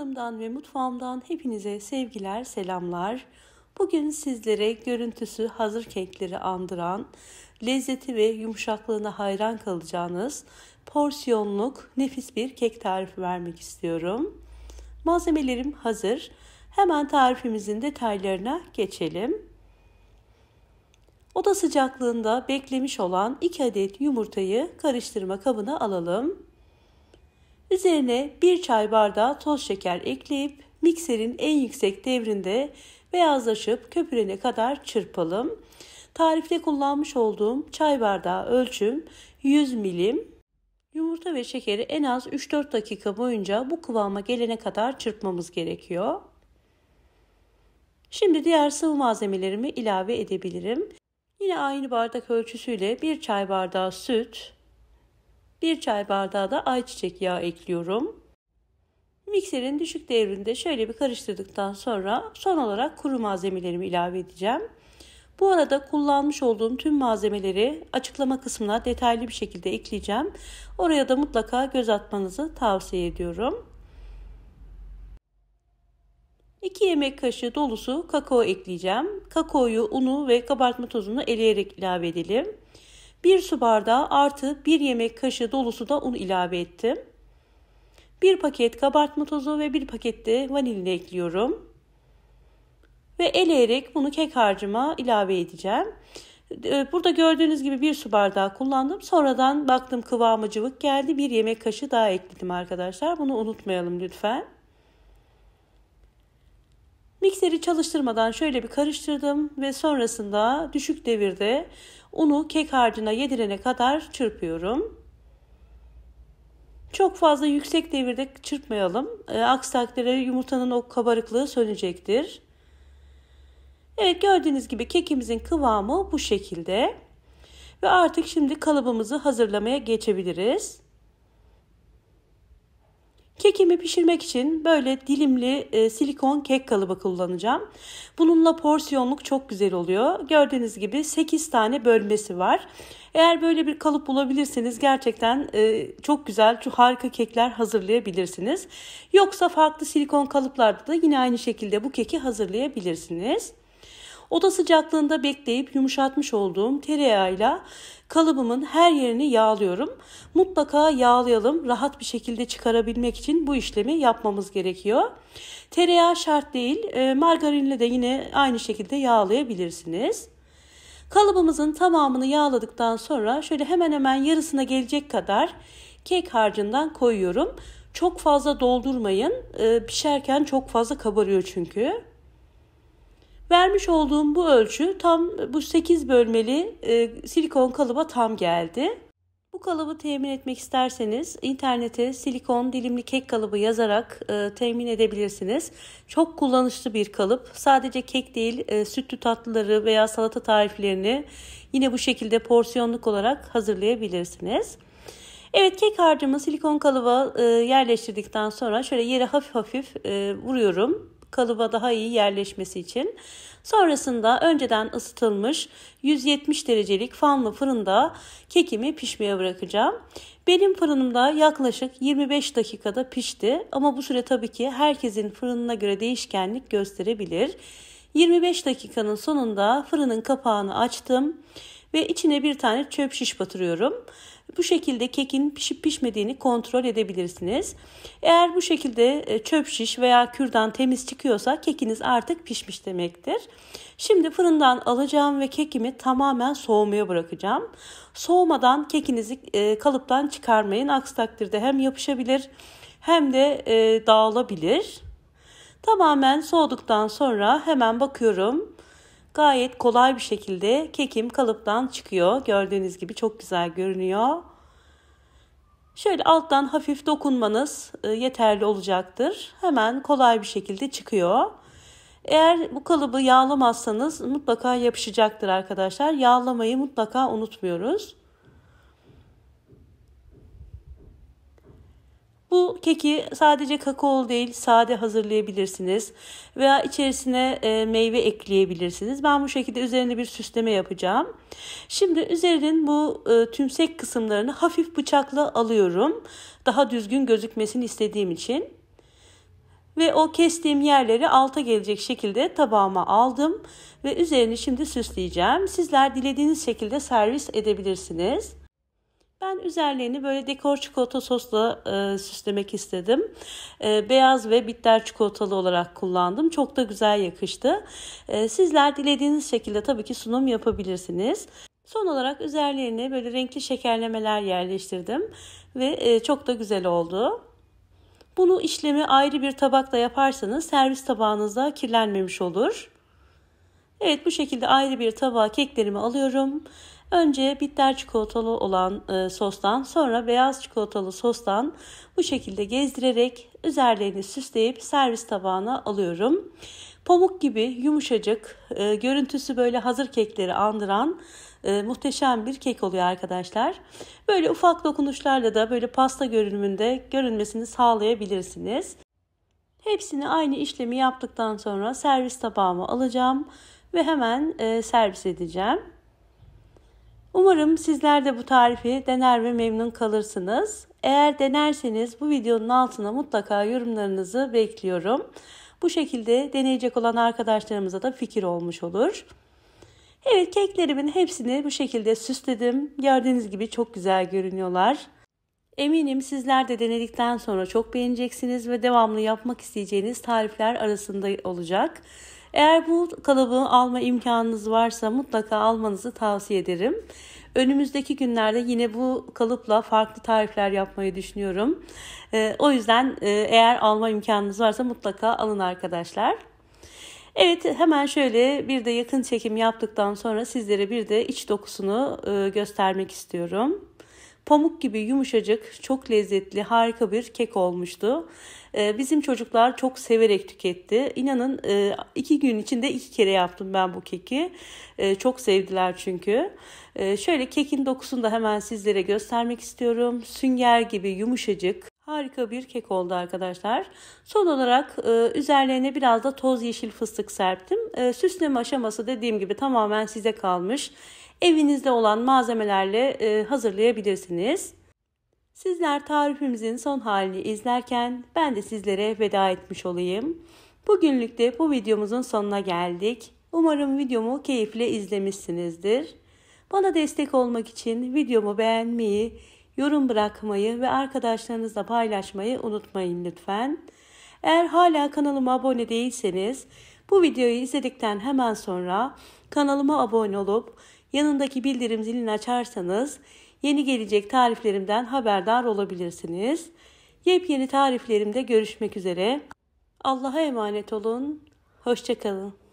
kanalımdan ve mutfağımdan hepinize sevgiler, selamlar. Bugün sizlere görüntüsü hazır kekleri andıran, lezzeti ve yumuşaklığına hayran kalacağınız porsiyonluk nefis bir kek tarifi vermek istiyorum. Malzemelerim hazır. Hemen tarifimizin detaylarına geçelim. Oda sıcaklığında beklemiş olan 2 adet yumurtayı karıştırma kabına alalım. Üzerine bir çay bardağı toz şeker ekleyip mikserin en yüksek devrinde beyazlaşıp köpürene kadar çırpalım. Tarifte kullanmış olduğum çay bardağı ölçüm 100 milim. Yumurta ve şekeri en az 3-4 dakika boyunca bu kıvama gelene kadar çırpmamız gerekiyor. Şimdi diğer sıvı malzemelerimi ilave edebilirim. Yine aynı bardak ölçüsüyle bir çay bardağı süt, 1 çay bardağı da ayçiçek yağı ekliyorum. Mikserin düşük devrinde şöyle bir karıştırdıktan sonra son olarak kuru malzemelerimi ilave edeceğim. Bu arada kullanmış olduğum tüm malzemeleri açıklama kısmına detaylı bir şekilde ekleyeceğim. Oraya da mutlaka göz atmanızı tavsiye ediyorum. 2 yemek kaşığı dolusu kakao ekleyeceğim. Kakaoyu, unu ve kabartma tozunu eleyerek ilave edelim. 1 su bardağı artı 1 yemek kaşığı dolusu da un ilave ettim. 1 paket kabartma tozu ve 1 paket de vanilini ekliyorum. Ve eleyerek bunu kek harcıma ilave edeceğim. Ee, burada gördüğünüz gibi 1 su bardağı kullandım. Sonradan baktım kıvamı cıvık geldi. 1 yemek kaşığı daha ekledim arkadaşlar. Bunu unutmayalım lütfen. Mikseri çalıştırmadan şöyle bir karıştırdım ve sonrasında düşük devirde unu kek harcına yedirene kadar çırpıyorum. Çok fazla yüksek devirde çırpmayalım. Ee, aksi takdirde yumurtanın o kabarıklığı sönecektir. Evet gördüğünüz gibi kekimizin kıvamı bu şekilde. Ve artık şimdi kalıbımızı hazırlamaya geçebiliriz. Kekimi pişirmek için böyle dilimli e, silikon kek kalıbı kullanacağım. Bununla porsiyonluk çok güzel oluyor. Gördüğünüz gibi 8 tane bölmesi var. Eğer böyle bir kalıp bulabilirseniz gerçekten e, çok güzel, çok harika kekler hazırlayabilirsiniz. Yoksa farklı silikon kalıplarda da yine aynı şekilde bu keki hazırlayabilirsiniz. Oda sıcaklığında bekleyip yumuşatmış olduğum tereyağıyla kalıbımın her yerini yağlıyorum. Mutlaka yağlayalım rahat bir şekilde çıkarabilmek için bu işlemi yapmamız gerekiyor. Tereyağı şart değil e, margarinle de yine aynı şekilde yağlayabilirsiniz. Kalıbımızın tamamını yağladıktan sonra şöyle hemen hemen yarısına gelecek kadar kek harcından koyuyorum. Çok fazla doldurmayın. E, pişerken çok fazla kabarıyor çünkü. Vermiş olduğum bu ölçü tam bu 8 bölmeli e, silikon kalıba tam geldi. Bu kalıbı temin etmek isterseniz internete silikon dilimli kek kalıbı yazarak e, temin edebilirsiniz. Çok kullanışlı bir kalıp. Sadece kek değil e, sütlü tatlıları veya salata tariflerini yine bu şekilde porsiyonluk olarak hazırlayabilirsiniz. Evet kek harcımı silikon kalıba e, yerleştirdikten sonra şöyle yere hafif hafif e, vuruyorum kalıba daha iyi yerleşmesi için. Sonrasında önceden ısıtılmış 170 derecelik fanlı fırında kekimi pişmeye bırakacağım. Benim fırınımda yaklaşık 25 dakikada pişti ama bu süre tabii ki herkesin fırınına göre değişkenlik gösterebilir. 25 dakikanın sonunda fırının kapağını açtım ve içine bir tane çöp şiş batırıyorum. Bu şekilde kekin pişip pişmediğini kontrol edebilirsiniz. Eğer bu şekilde e, çöp şiş veya kürdan temiz çıkıyorsa kekiniz artık pişmiş demektir. Şimdi fırından alacağım ve kekimi tamamen soğumaya bırakacağım. Soğumadan kekinizi e, kalıptan çıkarmayın. Aksi takdirde hem yapışabilir hem de e, dağılabilir. Tamamen soğuduktan sonra hemen bakıyorum. Gayet kolay bir şekilde kekim kalıptan çıkıyor. Gördüğünüz gibi çok güzel görünüyor. Şöyle alttan hafif dokunmanız e, yeterli olacaktır. Hemen kolay bir şekilde çıkıyor. Eğer bu kalıbı yağlamazsanız mutlaka yapışacaktır arkadaşlar. Yağlamayı mutlaka unutmuyoruz. Bu keki sadece kakaolu değil sade hazırlayabilirsiniz veya içerisine e, meyve ekleyebilirsiniz. Ben bu şekilde üzerine bir süsleme yapacağım. Şimdi üzerinin bu e, tümsek kısımlarını hafif bıçakla alıyorum. Daha düzgün gözükmesini istediğim için. Ve o kestiğim yerleri alta gelecek şekilde tabağıma aldım ve üzerini şimdi süsleyeceğim. Sizler dilediğiniz şekilde servis edebilirsiniz. Ben üzerlerini böyle dekor çikolata sosla e, süslemek istedim. E, beyaz ve bitter çikolatalı olarak kullandım. Çok da güzel yakıştı. E, sizler dilediğiniz şekilde tabii ki sunum yapabilirsiniz. Son olarak üzerlerine böyle renkli şekerlemeler yerleştirdim ve e, çok da güzel oldu. Bunu işlemi ayrı bir tabakta yaparsanız servis tabağınızda kirlenmemiş olur. Evet bu şekilde ayrı bir tabağa keklerimi alıyorum Önce bitter çikolatalı olan e, sostan sonra beyaz çikolatalı sostan bu şekilde gezdirerek üzerlerini süsleyip servis tabağına alıyorum. Pamuk gibi yumuşacık, e, görüntüsü böyle hazır kekleri andıran e, muhteşem bir kek oluyor arkadaşlar. Böyle ufak dokunuşlarla da böyle pasta görünümünde görünmesini sağlayabilirsiniz. Hepsini aynı işlemi yaptıktan sonra servis tabağıma alacağım ve hemen e, servis edeceğim. Umarım sizler de bu tarifi dener ve memnun kalırsınız. Eğer denerseniz bu videonun altına mutlaka yorumlarınızı bekliyorum. Bu şekilde deneyecek olan arkadaşlarımıza da fikir olmuş olur. Evet keklerimin hepsini bu şekilde süsledim. Gördüğünüz gibi çok güzel görünüyorlar. Eminim sizler de denedikten sonra çok beğeneceksiniz ve devamlı yapmak isteyeceğiniz tarifler arasında olacak. Eğer bu kalıbı alma imkanınız varsa mutlaka almanızı tavsiye ederim. Önümüzdeki günlerde yine bu kalıpla farklı tarifler yapmayı düşünüyorum. Ee, o yüzden e, eğer alma imkanınız varsa mutlaka alın arkadaşlar. Evet hemen şöyle bir de yakın çekim yaptıktan sonra sizlere bir de iç dokusunu e, göstermek istiyorum. Pamuk gibi yumuşacık, çok lezzetli, harika bir kek olmuştu. Ee, bizim çocuklar çok severek tüketti. İnanın e, iki gün içinde iki kere yaptım ben bu keki. Ee, çok sevdiler çünkü. Ee, şöyle kekin dokusunu da hemen sizlere göstermek istiyorum. Sünger gibi yumuşacık, Harika bir kek oldu arkadaşlar. Son olarak e, üzerlerine biraz da toz yeşil fıstık serptim. E, süsleme aşaması dediğim gibi tamamen size kalmış evinizde olan malzemelerle e, hazırlayabilirsiniz. Sizler tarifimizin son halini izlerken ben de sizlere veda etmiş olayım. Bugünlük de bu videomuzun sonuna geldik. Umarım videomu keyifle izlemişsinizdir. Bana destek olmak için videomu beğenmeyi, yorum bırakmayı ve arkadaşlarınızla paylaşmayı unutmayın lütfen. Eğer hala kanalıma abone değilseniz bu videoyu izledikten hemen sonra kanalıma abone olup Yanındaki bildirim zilini açarsanız yeni gelecek tariflerimden haberdar olabilirsiniz. Yepyeni tariflerimde görüşmek üzere. Allah'a emanet olun. Hoşçakalın.